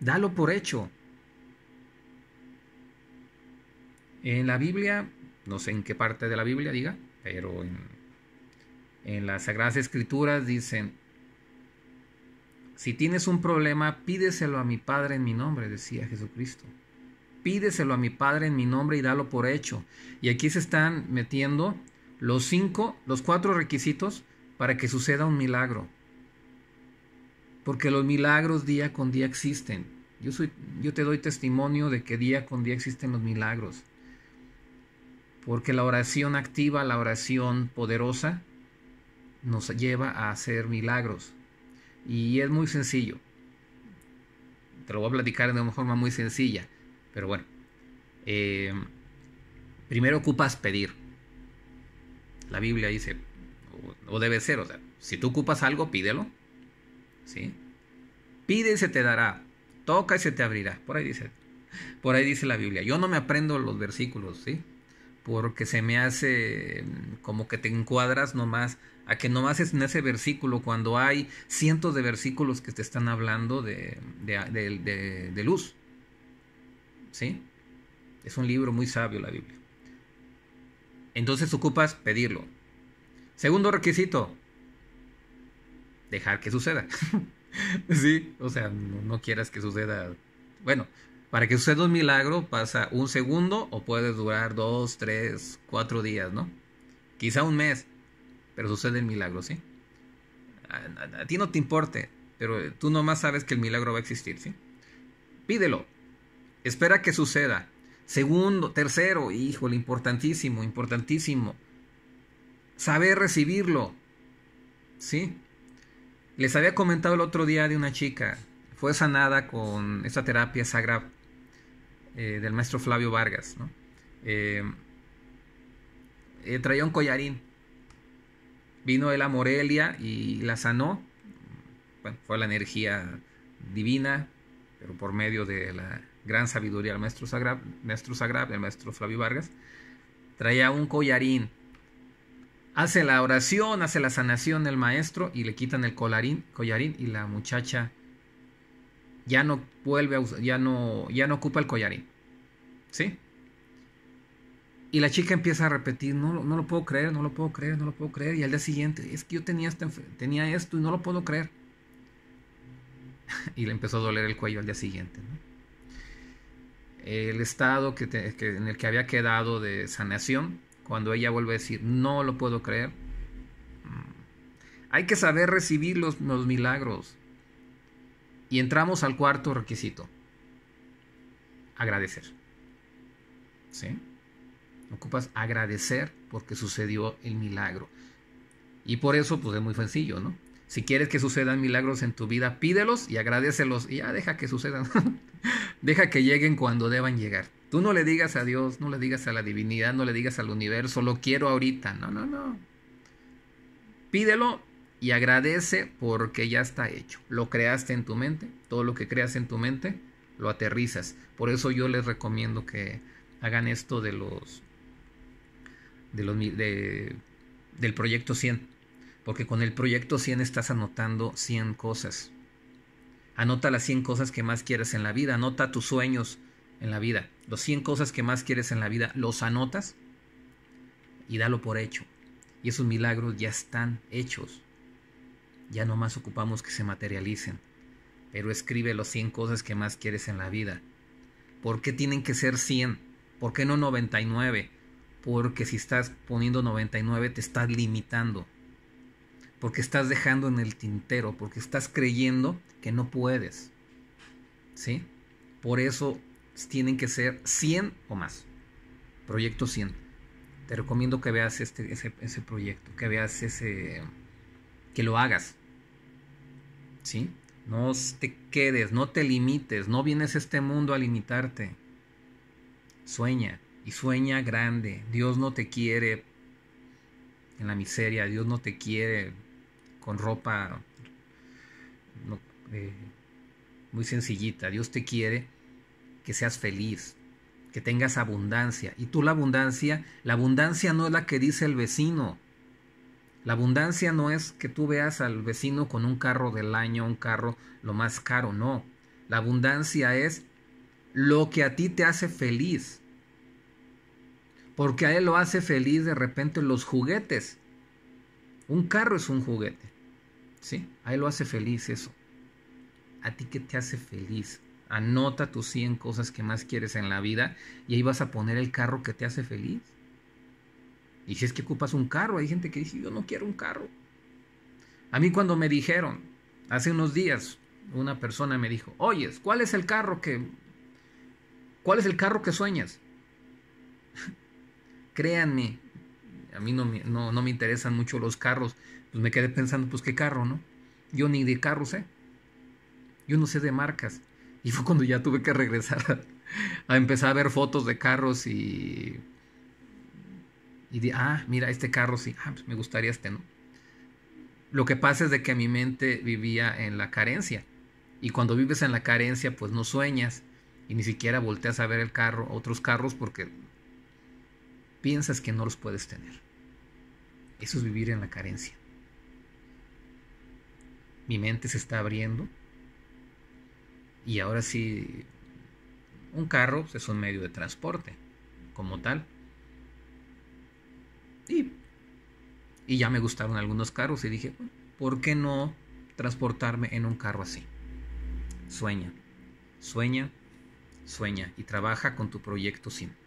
Dalo por hecho. En la Biblia, no sé en qué parte de la Biblia diga, pero en, las Sagradas Escrituras dicen, si tienes un problema, pídeselo a mi Padre en mi nombre, decía Jesucristo. Pídeselo a mi Padre en mi nombre y dalo por hecho. Y aquí se están metiendo los cinco, los cuatro requisitos para que suceda un milagro porque los milagros día con día existen. Yo, soy, yo te doy testimonio de que día con día existen los milagros. Porque la oración activa, la oración poderosa, nos lleva a hacer milagros. Y es muy sencillo. Te lo voy a platicar de una forma muy sencilla. Pero bueno. Eh, primero ocupas pedir. La Biblia dice, o, debe ser, o sea, si tú ocupas algo, pídelo Pide y se te dará, toca y se te abrirá. Por ahí dice, por ahí dice la Biblia. Yo no me aprendo los versículos, ¿sí? Porque se me hace mm, como que te encuadras nomás a que nomás es en ese versículo cuando hay cientos de versículos que te están hablando de, luz. ¿Sí? Es un libro muy sabio la Biblia. Entonces ocupas pedirlo. Segundo requisito, dejar que suceda. sí, o sea, no, quieras que suceda. Bueno, para que suceda un milagro pasa un segundo o puede durar dos, tres, cuatro días, ¿no? Quizá un mes, pero sucede el milagro, ¿sí? A, ti no te importe, pero tú nomás sabes que el milagro va a existir, ¿sí? Pídelo, espera que suceda. Segundo, tercero, híjole, importantísimo, importantísimo. Saber recibirlo, ¿sí? Les había comentado el otro día de una chica, fue sanada con esta terapia sagrada eh, del maestro Flavio Vargas. ¿no? Eh, eh, traía un collarín. Vino él a Morelia y la sanó. fue la energía divina, pero por medio de la gran sabiduría del maestro Sagrab, maestro el maestro Flavio Vargas. Traía un collarín hace la oración, hace la sanación del maestro y le quitan el collarín y la muchacha ya no vuelve a usar, ya no, ya no ocupa el collarín. ¿Sí? Y la chica empieza a repetir, no, no lo puedo creer, no lo puedo creer, no lo puedo creer. Y al día siguiente, es que yo tenía, tenía esto y no lo puedo creer. y le empezó a doler el cuello al día siguiente. El estado que en el que había quedado de sanación cuando ella vuelve a decir, no lo puedo creer. Mm. Hay que saber recibir los, milagros. Y entramos al cuarto requisito. Agradecer. ¿Sí? Ocupas agradecer porque sucedió el milagro. Y por eso, pues es muy sencillo, ¿no? Si quieres que sucedan milagros en tu vida, pídelos y agradecelos. Y ya deja que sucedan. deja que lleguen cuando deban llegar. Tú no le digas a Dios, no le digas a la divinidad, no le digas al universo, lo quiero ahorita. No, no, no. Pídelo y agradece porque ya está hecho. Lo creaste en tu mente, todo lo que creas en tu mente lo aterrizas. Por eso yo les recomiendo que hagan esto de los de del proyecto 100, porque con el proyecto 100 estás anotando 100 cosas. Anota las 100 cosas que más quieres en la vida, anota tus sueños, en la vida. Los 100 cosas que más quieres en la vida, los anotas y dalo por hecho. Y esos milagros ya están hechos. Ya no más ocupamos que se materialicen. Pero escribe los 100 cosas que más quieres en la vida. ¿Por qué tienen que ser 100? ¿Por qué no 99? Porque si estás poniendo 99 te estás limitando. Porque estás dejando en el tintero, porque estás creyendo que no puedes. ¿Sí? Por eso tienen que ser 100 o más. Proyecto 100. Te recomiendo que veas este, ese, proyecto, que veas ese... que lo hagas. ¿Sí? No te quedes, no te limites, no vienes a este mundo a limitarte. Sueña y sueña grande. Dios no te quiere en la miseria, Dios no te quiere con ropa eh, muy sencillita. Dios te quiere que seas feliz, que tengas abundancia. Y tú la abundancia, la abundancia no es la que dice el vecino. La abundancia no es que tú veas al vecino con un carro del año, un carro lo más caro, no. La abundancia es lo que a ti te hace feliz. Porque a él lo hace feliz de repente los juguetes. Un carro es un juguete. ¿Sí? A él lo hace feliz eso. ¿A ti qué te hace feliz? Anota tus 100 cosas que más quieres en la vida y ahí vas a poner el carro que te hace feliz. Y si es que ocupas un carro, hay gente que dice, yo no quiero un carro. A mí cuando me dijeron, hace unos días, una persona me dijo, oyes, ¿cuál es el carro que... ¿Cuál es el carro que sueñas? Créanme, a mí no, me interesan mucho los carros. Pues me quedé pensando, pues qué carro, ¿no? Yo ni de carros sé. Yo no sé de marcas. Y fue cuando ya tuve que regresar a, empezar a ver fotos de carros y. Y de, ah, mira, este carro sí, ah, pues me gustaría este, ¿no? Lo que pasa es de que mi mente vivía en la carencia. Y cuando vives en la carencia, pues no sueñas y ni siquiera volteas a ver el carro, otros carros, porque piensas que no los puedes tener. Eso es vivir en la carencia. Mi mente se está abriendo y ahora sí, un carro pues, es un medio de transporte como tal. Y, y ya me gustaron algunos carros y dije, ¿por qué no transportarme en un carro así? Sueña, sueña, sueña y trabaja con tu proyecto simple